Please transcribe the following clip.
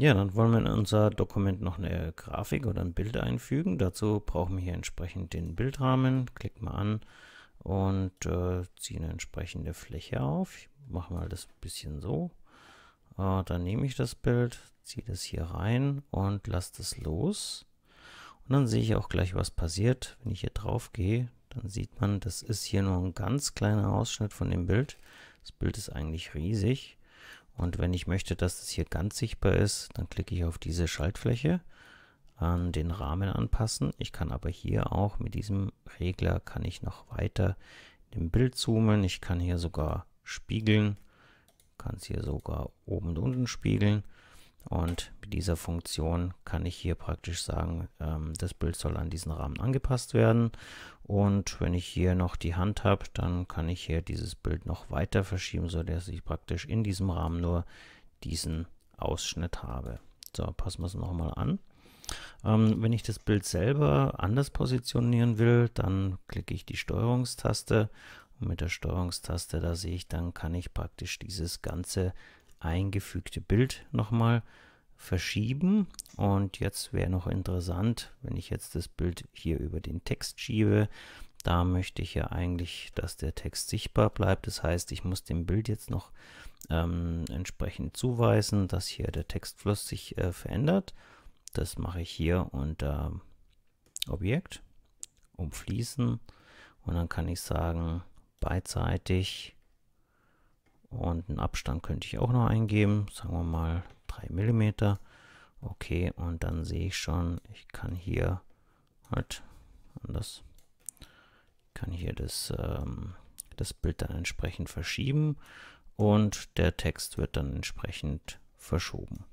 Ja, dann wollen wir in unser Dokument noch eine Grafik oder ein Bild einfügen. Dazu brauchen wir hier entsprechend den Bildrahmen. Klick mal an und äh, ziehe eine entsprechende Fläche auf. Ich mache mal das ein bisschen so. Äh, dann nehme ich das Bild, ziehe das hier rein und lasse das los. Und dann sehe ich auch gleich, was passiert. Wenn ich hier drauf gehe, dann sieht man, das ist hier nur ein ganz kleiner Ausschnitt von dem Bild. Das Bild ist eigentlich riesig. Und wenn ich möchte, dass das hier ganz sichtbar ist, dann klicke ich auf diese Schaltfläche, an den Rahmen anpassen. Ich kann aber hier auch mit diesem Regler kann ich noch weiter im Bild zoomen. Ich kann hier sogar spiegeln, kann es hier sogar oben und unten spiegeln. Und mit dieser Funktion kann ich hier praktisch sagen, ähm, das Bild soll an diesen Rahmen angepasst werden. Und wenn ich hier noch die Hand habe, dann kann ich hier dieses Bild noch weiter verschieben, sodass ich praktisch in diesem Rahmen nur diesen Ausschnitt habe. So, passen wir es nochmal an. Ähm, wenn ich das Bild selber anders positionieren will, dann klicke ich die Steuerungstaste. Und mit der Steuerungstaste, da sehe ich, dann kann ich praktisch dieses ganze eingefügte Bild nochmal verschieben. Und jetzt wäre noch interessant, wenn ich jetzt das Bild hier über den Text schiebe, da möchte ich ja eigentlich, dass der Text sichtbar bleibt. Das heißt, ich muss dem Bild jetzt noch ähm, entsprechend zuweisen, dass hier der Textfluss sich äh, verändert. Das mache ich hier unter Objekt, umfließen und dann kann ich sagen, beidseitig und einen Abstand könnte ich auch noch eingeben. Sagen wir mal 3 mm. Okay, und dann sehe ich schon, ich kann hier halt anders, kann hier das, ähm, das Bild dann entsprechend verschieben und der Text wird dann entsprechend verschoben.